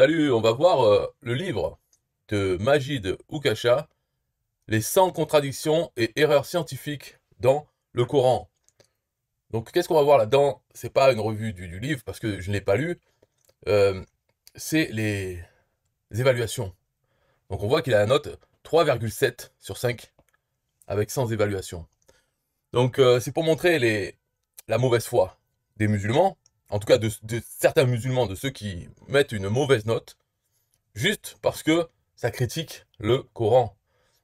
Salut, on va voir euh, le livre de Majid Oukacha, Les 100 contradictions et erreurs scientifiques dans le Coran. Donc qu'est-ce qu'on va voir là-dedans C'est pas une revue du, livre parce que je ne l'ai pas lu. Euh, c'est les, évaluations. Donc on voit qu'il a la note 3,7 sur 5 avec 100 évaluations. Donc euh, c'est pour montrer les, la mauvaise foi des musulmans en tout cas de, certains musulmans, de ceux qui mettent une mauvaise note, juste parce que ça critique le Coran.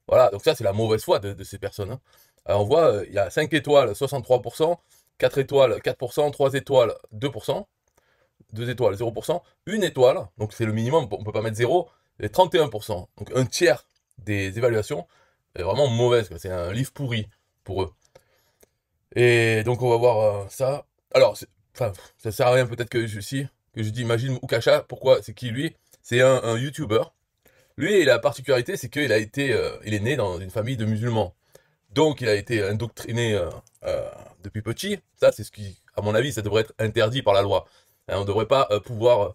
Voilà, donc ça c'est la mauvaise foi de, ces personnes. Hein. Alors on voit, euh, il y a 5 étoiles, 63%, 4 étoiles, 4%, 3 étoiles, 2%, 2 étoiles, 0%, 1 étoile, donc c'est le minimum, on ne peut pas mettre 0, et 31%. Donc un tiers des évaluations est vraiment mauvaise, c'est un livre pourri pour eux. Et donc on va voir euh, ça. Alors, Enfin, ça sert à rien peut-être que je si que je dis imagine Oukacha », Pourquoi C'est qui lui C'est un, YouTuber. Lui, la particularité, c'est qu'il a été, euh, il est né dans une famille de musulmans. Donc, il a été indoctriné euh, euh, depuis petit. Ça, c'est ce qui, à mon avis, ça devrait être interdit par la loi. Hein, on ne devrait pas pouvoir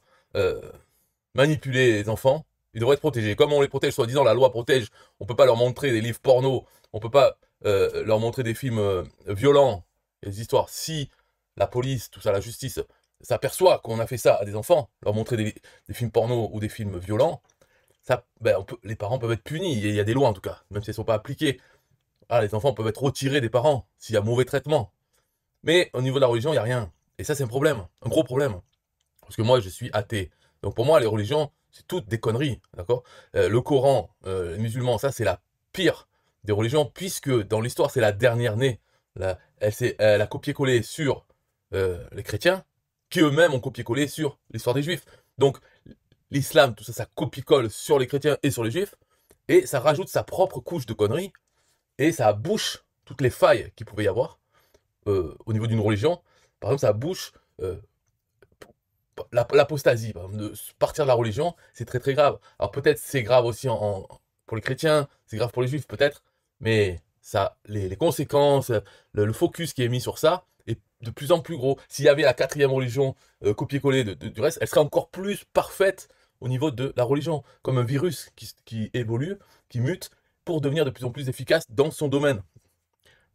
manipuler les enfants. Ils devraient être protégés. Comme on les protège, soi-disant, la loi protège. On ne peut pas leur montrer des livres porno. On ne peut pas leur montrer des films violents. Des histoires. Si la police, tout ça, la justice, s'aperçoit qu'on a fait ça à des enfants, leur montrer des, films porno ou des films violents, ça, ben, les parents peuvent être punis. Il y a des lois en tout cas, même si elles ne sont pas appliquées. Ah, les enfants peuvent être retirés des parents s'il y a mauvais traitement. Mais au niveau de la religion, il n'y a rien. Et ça, c'est un problème, un gros problème. Parce que moi, je suis athée. Donc pour moi, les religions, c'est toutes des conneries. D'accord euh, Le Coran, musulman euh, les musulmans, ça, c'est la pire des religions, puisque dans l'histoire, c'est la dernière née. La, elle, elle a copié-collé sur euh, les chrétiens, qui eux-mêmes ont copié-collé sur l'histoire des juifs. Donc l'islam, tout ça, ça copie-colle sur les chrétiens et sur les juifs, et ça rajoute sa propre couche de conneries, et ça bouche toutes les failles qui pouvait y avoir euh, au niveau d'une religion. Par exemple, ça bouche euh, l'apostasie. de partir de la religion, c'est très très grave. Alors peut-être c'est grave aussi pour les chrétiens, c'est grave pour les juifs peut-être, mais ça, les, conséquences, euh, le, focus qui est mis sur ça est de plus en plus gros. S'il y avait la quatrième religion euh, copier-coller du reste, elle serait encore plus parfaite au niveau de la religion, comme un virus qui, évolue, qui mute, pour devenir de plus en plus efficace dans son domaine.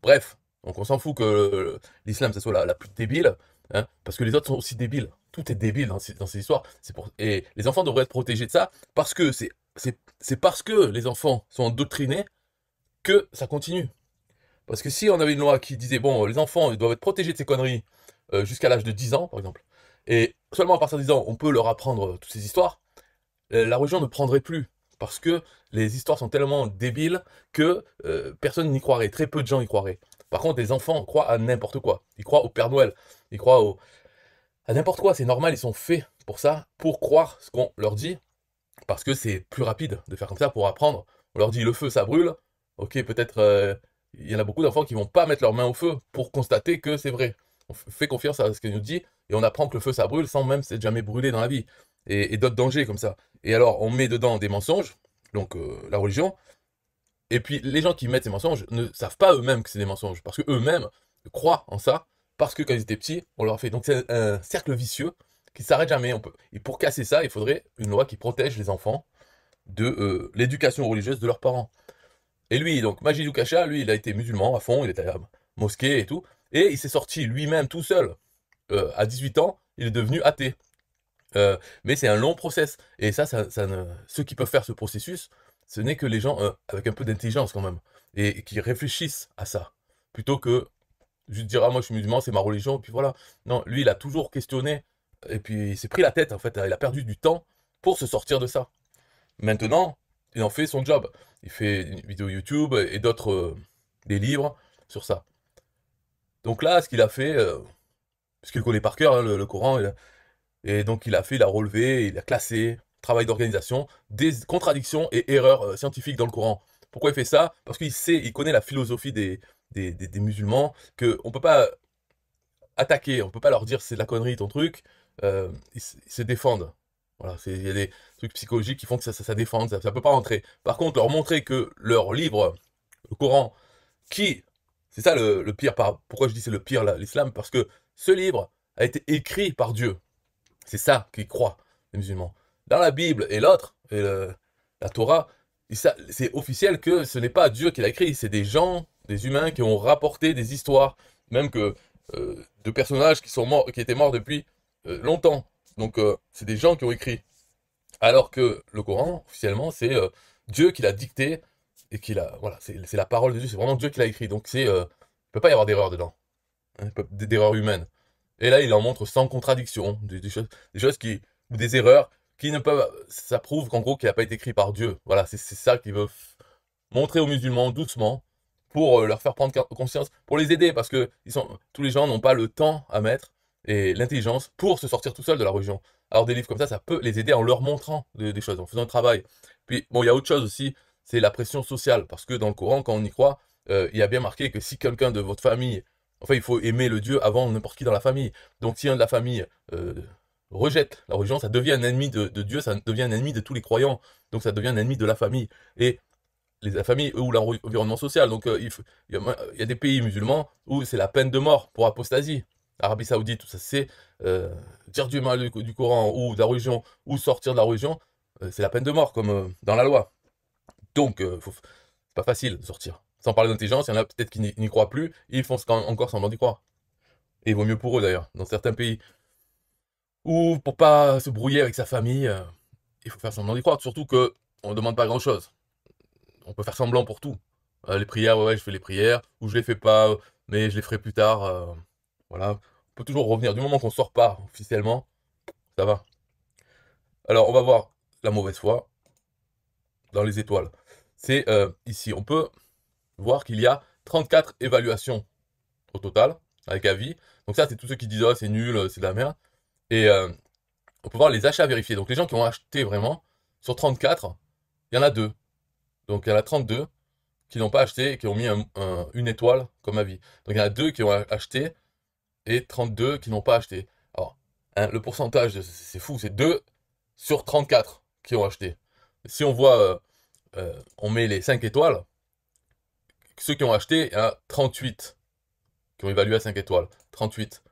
Bref, donc on s'en fout que euh, l'islam, ce soit la, plus débile, hein, parce que les autres sont aussi débiles. Tout est débile dans, ces, histoires. Pour, et les enfants devraient être protégés de ça, parce que c'est parce que les enfants sont endoctrinés que ça continue. Parce que si on avait une loi qui disait, bon, les enfants, ils doivent être protégés de ces conneries euh, jusqu'à l'âge de 10 ans, par exemple, et seulement à partir de 10 ans, on peut leur apprendre euh, toutes ces histoires, euh, la religion ne prendrait plus. Parce que les histoires sont tellement débiles que personne n'y croirait, très peu de gens y croiraient. Par contre, les enfants croient à n'importe quoi. Ils croient au Père Noël, ils croient au... à n'importe quoi. C'est normal, ils sont faits pour ça, pour croire ce qu'on leur dit, parce que c'est plus rapide de faire comme ça pour apprendre. On leur dit le feu, ça brûle, ok, peut-être euh, il y en a beaucoup d'enfants qui vont pas mettre leurs mains au feu pour constater que c'est vrai. On fait confiance à ce qu'elle nous dit et on apprend que le feu ça brûle sans même s'être jamais brûlé dans la vie et, d'autres dangers comme ça. Et alors on met dedans des mensonges, donc euh, la religion. Et puis les gens qui mettent ces mensonges ne savent pas eux-mêmes que c'est des mensonges parce que eux-mêmes croient en ça parce que quand ils étaient petits on leur a fait. Donc c'est un cercle vicieux qui s'arrête jamais. On peut. Et pour casser ça, il faudrait une loi qui protège les enfants de euh, l'éducation religieuse de leurs parents. Et lui, donc Majidou Kacha, lui, il a été musulman à fond, il était à la mosquée et tout. Et il s'est sorti lui-même tout seul. Euh, à 18 ans, il est devenu athée. Euh, mais c'est un long process. Et ça, ça, ne... ceux qui peuvent faire ce processus, ce n'est que les gens euh, avec un peu d'intelligence quand même. Et, qui réfléchissent à ça. Plutôt que juste dire, ah, moi je suis musulman, c'est ma religion, puis voilà. Non, lui, il a toujours questionné. Et puis il s'est pris la tête, en fait. Il a perdu du temps pour se sortir de ça. Maintenant, il en fait son job. Il fait une vidéo YouTube et d'autres, euh, des livres sur ça. Donc là, ce qu'il a fait, puisqu'il euh, parce connaît par cœur hein, le, Coran, et, donc il a fait, il a relevé, il a classé, travail d'organisation, des contradictions et erreurs euh, scientifiques dans le Coran. Pourquoi il fait ça Parce qu'il sait, il connaît la philosophie des, des, musulmans, qu'on ne peut pas attaquer, on ne peut pas leur dire c'est de la connerie ton truc, ils se défendent. Voilà, il y a des trucs psychologiques qui font que ça, ça, ça défend, ça ne peut pas rentrer. Par contre, leur montrer que leur livre, le Coran, qui, c'est ça le, pire, par, pourquoi je dis c'est le pire l'islam, parce que ce livre a été écrit par Dieu. C'est ça qu'ils croient, les musulmans. Dans la Bible et l'autre, et la Torah, c'est officiel que ce n'est pas Dieu qui l'a écrit, c'est des gens, des humains qui ont rapporté des histoires, même que euh, de personnages qui, sont morts, qui étaient morts depuis euh, longtemps. Donc euh, c'est des gens qui ont écrit. Alors que le Coran, officiellement, c'est euh, Dieu qui l'a dicté et qui l'a. Voilà, c'est la parole de Dieu, c'est vraiment Dieu qui l'a écrit. Donc c'est. Euh, il ne peut pas y avoir d'erreur dedans, hein, d'erreur humaine. Et là, il en montre sans contradiction, des, choses, qui. ou des erreurs qui ne peuvent. ça prouve qu'en gros, qu'il n'a pas été écrit par Dieu. Voilà, c'est ça qu'il veut montrer aux musulmans doucement pour leur faire prendre conscience, pour les aider, parce que ils sont, tous les gens n'ont pas le temps à mettre et l'intelligence pour se sortir tout seul de la religion. Alors des livres comme ça, ça peut les aider en leur montrant des, choses, en faisant le travail. Puis bon, il y a autre chose aussi, c'est la pression sociale, parce que dans le Coran, quand on y croit, euh, il y a bien marqué que si quelqu'un de votre famille, enfin il faut aimer le Dieu avant n'importe qui dans la famille. Donc si un de la famille euh, rejette la religion, ça devient un ennemi de, Dieu, ça devient un ennemi de tous les croyants, donc ça devient un ennemi de la famille. Et les, la famille ou l'environnement social. Donc euh, il, il, y il y a des pays musulmans où c'est la peine de mort pour apostasie. Arabie Saoudite, tout ça, c'est euh, dire du mal du, Coran ou de la religion ou sortir de la religion, euh, c'est la peine de mort, comme euh, dans la loi. Donc, c'est pas facile de sortir. Sans parler d'intelligence, il y en a peut-être qui n'y croient plus ils font encore semblant d'y croire. Et il vaut mieux pour eux d'ailleurs, dans certains pays. Ou pour pas se brouiller avec sa famille, il faut faire semblant d'y croire. Surtout que on ne demande pas grand-chose. On peut faire semblant pour tout. les prières, ouais, ouais, je fais les prières, ou je les fais pas, mais je les ferai plus tard voilà. On peut toujours revenir. Du moment qu'on ne sort pas officiellement, ça va. Alors, on va voir la mauvaise foi dans les étoiles. C'est euh, ici. On peut voir qu'il y a 34 évaluations au total, avec avis. Donc ça, c'est tous ceux qui disent oh, c'est nul, c'est de la merde. Et euh, on peut voir les achats vérifiés. Donc les gens qui ont acheté vraiment, sur 34, il y en a deux. Donc il y en a 32 qui n'ont pas acheté et qui ont mis une étoile comme avis. Donc il y en a deux qui ont acheté et 32 qui n'ont pas acheté. Alors, hein, le pourcentage, c'est fou, c'est 2 sur 34 qui ont acheté. Si on voit, euh, euh, on met les 5 étoiles, ceux qui ont acheté, il y en a 38 qui ont évalué à 5 étoiles. 38.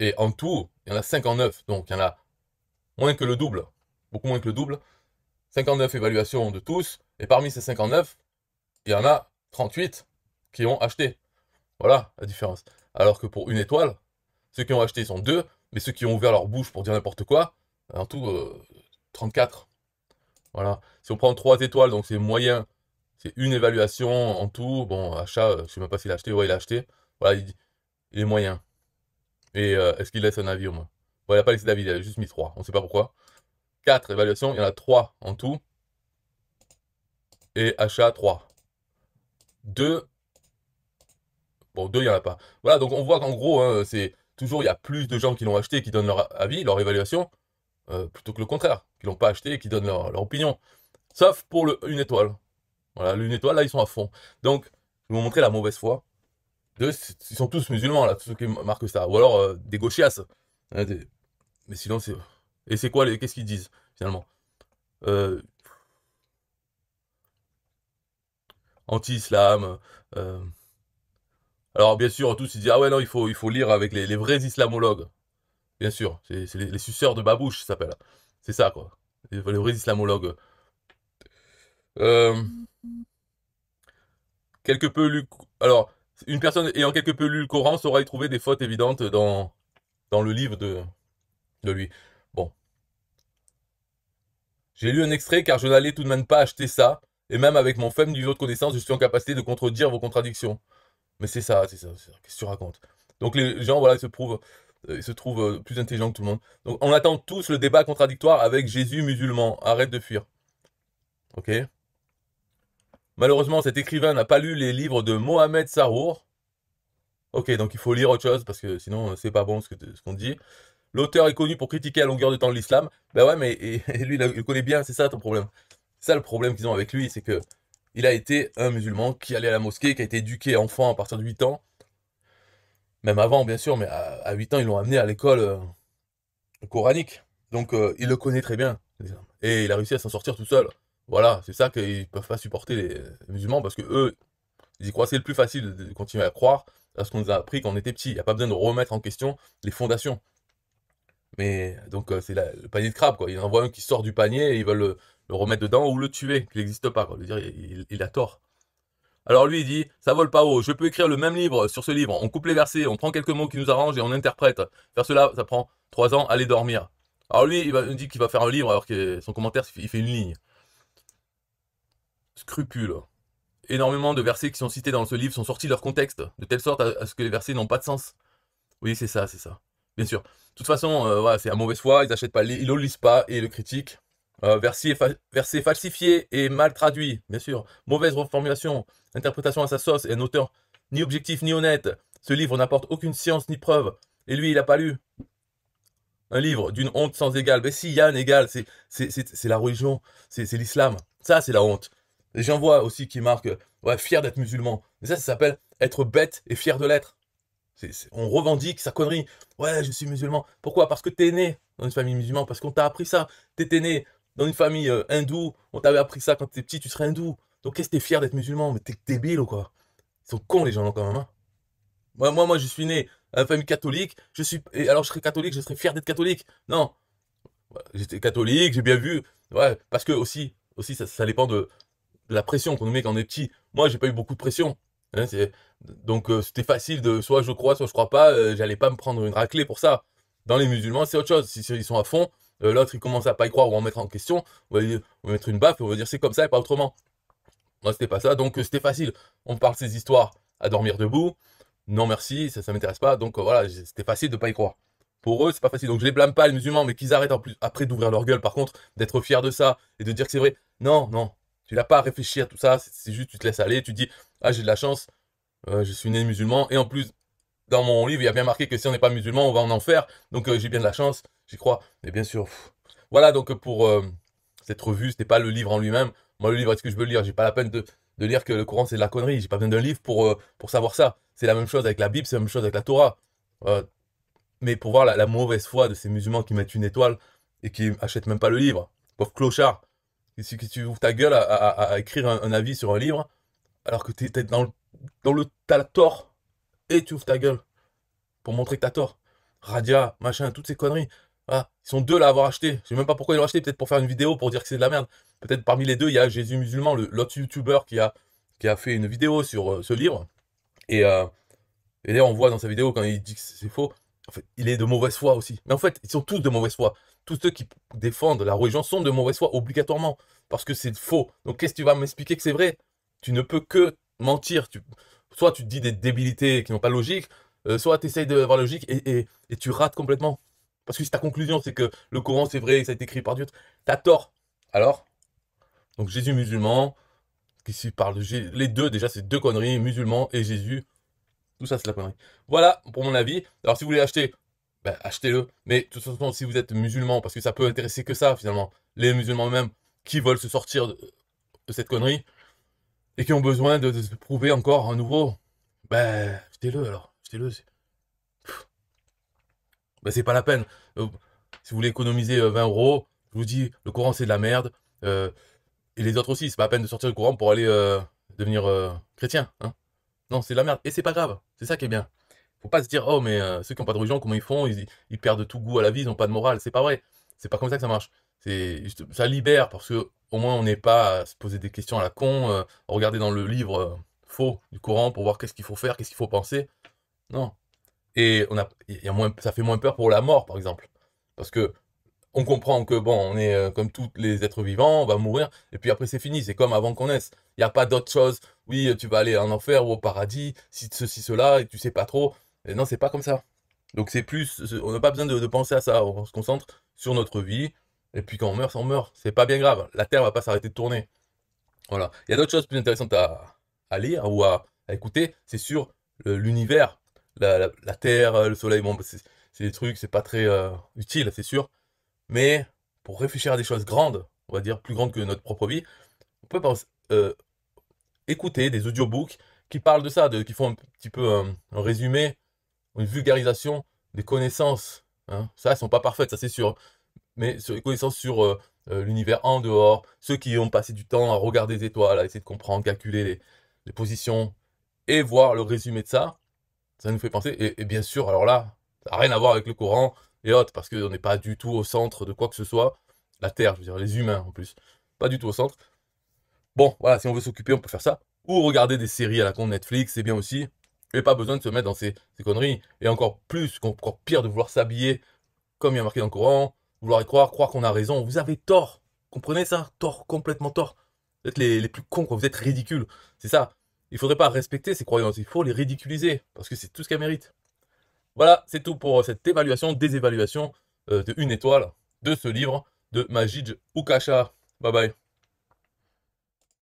Et en tout, il y en a 59. Donc, il y en a moins que le double. Beaucoup moins que le double. 59 évaluations de tous. Et parmi ces 59, il y en a 38 qui ont acheté. Voilà la différence. Alors que pour une étoile, ceux qui ont acheté sont deux, mais ceux qui ont ouvert leur bouche pour dire n'importe quoi, euh, en tout, 34. Euh, voilà. Si on prend trois étoiles, donc c'est moyen, c'est une évaluation en tout. Bon, achat, euh, je ne sais même pas s'il a acheté, ouais, il a acheté. Voilà, il, est moyen. Et est-ce qu'il laisse un avis au moins Bon, il n'a pas laissé d'avis, il a juste mis 3, on ne sait pas pourquoi. 4 évaluations, il y en a 3 en tout. Et achat 3. 2. Bon, 2, il n'y en a pas. Voilà, donc on voit qu'en gros, hein, c'est toujours il y a plus de gens qui l'ont acheté, qui donnent leur avis, leur évaluation, euh, plutôt que le contraire, qui l'ont pas acheté et qui donnent leur, opinion. Sauf pour le, une étoile. Voilà, une étoile, là, ils sont à fond. Donc, je vais vous montrer la mauvaise foi. De, ils sont tous musulmans, là, tous ceux qui marquent ça. Ou alors euh, des gauchias. Hein, mais sinon, c'est. Et c'est quoi les. Qu'est-ce qu'ils disent, finalement euh, Anti-islam. Alors bien sûr, tous ils disent ah ouais non, il faut, il faut lire avec les, vrais islamologues. Bien sûr, c'est les, suceurs de Babouche, ça s'appelle. C'est ça quoi, les, vrais islamologues. Euh, quelque peu lu, alors une personne ayant quelque peu lu le Coran saura y trouver des fautes évidentes dans dans le livre de de lui. Bon, j'ai lu un extrait car je n'allais tout de même pas acheter ça. Et même avec mon faible niveau de connaissance, je suis en capacité de contredire vos contradictions. Mais c'est ça, c'est ça, Qu'est-ce que tu racontes Donc les gens, voilà, ils se prouvent, euh, se trouvent euh, plus intelligents que tout le monde. Donc on attend tous le débat contradictoire avec Jésus musulman. Arrête de fuir. Ok Malheureusement, cet écrivain n'a pas lu les livres de Mohamed Sarour. Ok, donc il faut lire autre chose parce que sinon euh, c'est pas bon ce qu'on ce dit. L'auteur est connu pour critiquer à longueur de temps l'islam. Ben ouais, mais lui, il connaît bien, c'est ça ton problème. C'est ça le problème qu'ils ont avec lui, c'est que il a été un musulman qui allait à la mosquée, qui a été éduqué enfant à partir de 8 ans. Même avant, bien sûr, mais à, 8 ans, ils l'ont amené à l'école euh, coranique. Donc, euh, il le connaît très bien. Et il a réussi à s'en sortir tout seul. Voilà, c'est ça qu'ils peuvent pas supporter les, musulmans, parce que eux, ils y croient. C'est le plus facile de, continuer à croire à ce qu'on nous a appris quand on était petit. Il n'y a pas besoin de remettre en question les fondations. Mais donc, euh, c'est le panier de crabe, quoi. Il en un qui sort du panier et ils veulent le remettre dedans ou le tuer, qu'il n'existe pas. Dire, il, a tort. Alors lui, il dit, ça vole pas haut, je peux écrire le même livre sur ce livre, on coupe les versets, on prend quelques mots qui nous arrangent et on interprète. Faire cela, ça prend trois ans, aller dormir. Alors lui, il, va, dit qu'il va faire un livre alors que son commentaire, il fait une ligne. Scrupule. Énormément de versets qui sont cités dans ce livre sont sortis de leur contexte, de telle sorte à, ce que les versets n'ont pas de sens. Oui, c'est ça, c'est ça. Bien sûr. De toute façon, euh, c'est à mauvaise foi, ils n'achètent pas, ils le lisent pas et le critiquent. Euh, Verset falsifié et mal traduit, bien sûr, mauvaise reformulation, interprétation à sa sauce et un auteur ni objectif ni honnête. Ce livre n'apporte aucune science ni preuve. Et lui, il n'a pas lu. Un livre d'une honte sans égal. Mais ben si, il y a un égal, c'est la religion, c'est l'islam. Ça, c'est la honte. Et j'en vois aussi qui marquent, ouais, fier d'être musulman. Mais ça, ça s'appelle être bête et fier de l'être. on revendique sa connerie. Ouais, je suis musulman. Pourquoi Parce que t'es né dans une famille musulmane, parce qu'on t'a appris ça. T'étais né dans une famille euh, hindoue, on t'avait appris ça quand étais petit, tu serais hindou. Donc qu'est-ce que t'es fier d'être musulman Mais t'es débile ou quoi Ils sont cons les gens quand même. Hein. moi, moi, moi, je suis né à une famille catholique. Je suis, et alors je serais catholique, je serais fier d'être catholique. Non, j'étais catholique, j'ai bien vu. Ouais, parce que aussi, aussi ça, dépend de, la pression qu'on nous met quand on est petit. Moi, j'ai pas eu beaucoup de pression. Hein, donc euh, c'était facile de soit je crois, soit je crois pas. Euh, j'allais pas me prendre une raclée pour ça. Dans les musulmans, c'est autre chose. Si, ils sont à fond, euh, l'autre il commence à pas y croire ou en mettre en question, on va, lui, mettre une baffe, on va dire c'est comme ça et pas autrement. Moi c'était pas ça, donc euh, c'était facile. On parle ces histoires à dormir debout. Non merci, ça ne m'intéresse pas. Donc euh, voilà, c'était facile de pas y croire. Pour eux, c'est pas facile. Donc je les blâme pas les musulmans, mais qu'ils arrêtent en plus après d'ouvrir leur gueule par contre, d'être fiers de ça et de dire que c'est vrai. Non, non, tu n'as pas à réfléchir à tout ça, c'est juste tu te laisses aller, tu dis ah j'ai de la chance, je suis né musulman et en plus dans mon livre, il y a bien marqué que si on n'est pas musulman, on va en enfer. Donc euh, j'ai bien de la chance, j'y crois. Mais bien sûr. Voilà donc euh, pour euh, cette revue, c'était pas le livre en lui-même. Moi, le livre, est-ce que je veux le lire J'ai pas la peine de, de, lire que le Coran c'est de la connerie. J'ai pas besoin d'un livre pour, pour savoir ça. C'est la même chose avec la Bible, c'est la même chose avec la Torah. mais pour voir la, mauvaise foi de ces musulmans qui mettent une étoile et qui achètent même pas le livre. Pauvre clochard. Si tu ouvres ta gueule à, écrire un, avis sur un livre, alors que tu es, dans, dans le. T'as tort et tu ouvres ta gueule pour montrer que t'as tort. Radia, machin, toutes ces conneries. Ah, ils sont deux là à avoir acheté. Je sais même pas pourquoi ils l'ont acheté. Peut-être pour faire une vidéo pour dire que c'est de la merde. Peut-être parmi les deux, il y a Jésus musulman, l'autre youtubeur qui a, qui a fait une vidéo sur euh, ce livre. Et, euh, et là, on voit dans sa vidéo quand il dit que c'est faux. fait, il est de mauvaise foi aussi. Mais en fait, ils sont tous de mauvaise foi. Tous ceux qui défendent la religion sont de mauvaise foi obligatoirement. Parce que c'est faux. Donc qu'est-ce que tu vas m'expliquer que c'est vrai Tu ne peux que mentir. Tu soit tu dis des débilités qui n'ont pas logique, euh, soit tu essayes d'avoir logique et, et, tu rates complètement. Parce que si ta conclusion c'est que le Coran c'est vrai, ça a été écrit par Dieu, t'as tort. Alors, donc Jésus musulman, qui parle de les deux déjà, c'est deux conneries, musulman et Jésus, tout ça c'est la connerie. Voilà pour mon avis. Alors si vous voulez acheter, ben, achetez-le. Mais de toute si vous êtes musulman, parce que ça peut intéresser que ça finalement, les musulmans eux-mêmes qui veulent se sortir de cette connerie, et qui ont besoin de, se prouver encore un nouveau, ben, jetez-le alors, jetez-le. Ben, c'est pas la peine. Euh, si vous voulez économiser 20 euh, euros, je vous dis, le courant c'est de la merde. Euh, et les autres aussi, c'est pas la peine de sortir le courant pour aller devenir chrétien. Hein. Non, c'est de la merde. Et c'est pas grave, c'est ça qui est bien. Faut pas se dire, oh, mais ceux qui n'ont pas de religion, comment ils font ils, ils, perdent tout goût à la vie, ils n'ont pas de morale. C'est pas vrai. C'est pas comme ça que ça marche. C'est ça libère parce que au moins on n'est pas à se poser des questions à la con, euh, à regarder dans le livre euh, faux du courant pour voir qu'est-ce qu'il faut faire, qu'est-ce qu'il faut penser. Non. Et on a, moins, ça fait moins peur pour la mort par exemple, parce que on comprend que bon, on est euh, comme tous les êtres vivants, on va mourir et puis après c'est fini, c'est comme avant qu'on naisse. Il n'y a pas d'autre chose. Oui, tu vas aller en enfer ou au paradis, si ceci cela et tu sais pas trop. Et non, c'est pas comme ça. Donc c'est plus, on n'a pas besoin de penser à ça. On se concentre sur notre vie, et puis quand on meurt, on meurt. C'est pas bien grave. La Terre va pas s'arrêter de tourner. Voilà. Il y a d'autres choses plus intéressantes à, lire ou à, écouter. C'est sur l'univers, la, Terre, le Soleil. Bon, c'est des trucs, c'est pas très euh, utile, c'est sûr. Mais pour réfléchir à des choses grandes, on va dire plus grandes que notre propre vie, on peut euh, écouter des audiobooks qui parlent de ça, de, qui font un petit peu un, résumé, une vulgarisation des connaissances. Hein. Ça, elles sont pas parfaites, ça c'est sûr mais sur les connaissances sur euh, euh, l'univers en dehors, ceux qui ont passé du temps à regarder les étoiles, à essayer de comprendre, calculer les, positions et voir le résumé de ça, ça nous fait penser. Et, bien sûr, alors là, ça n'a rien à voir avec le Coran et autres, parce qu'on n'est pas du tout au centre de quoi que ce soit. La Terre, je veux dire, les humains en plus, pas du tout au centre. Bon, voilà, si on veut s'occuper, on peut faire ça. Ou regarder des séries à la con de Netflix, c'est bien aussi. Mais pas besoin de se mettre dans ces, conneries. Et encore plus, encore pire de vouloir s'habiller comme il y a marqué dans le Coran, vouloir y croire, croire qu'on a raison. Vous avez tort. Comprenez ça Tort, complètement tort. Vous êtes les, plus cons, vous êtes ridicules. C'est ça. Il faudrait pas respecter ces croyances, il faut les ridiculiser, parce que c'est tout ce qu'elles méritent. Voilà, c'est tout pour euh, cette évaluation, désévaluation évaluations euh, de une étoile de ce livre de Majid Oukacha. Bye bye.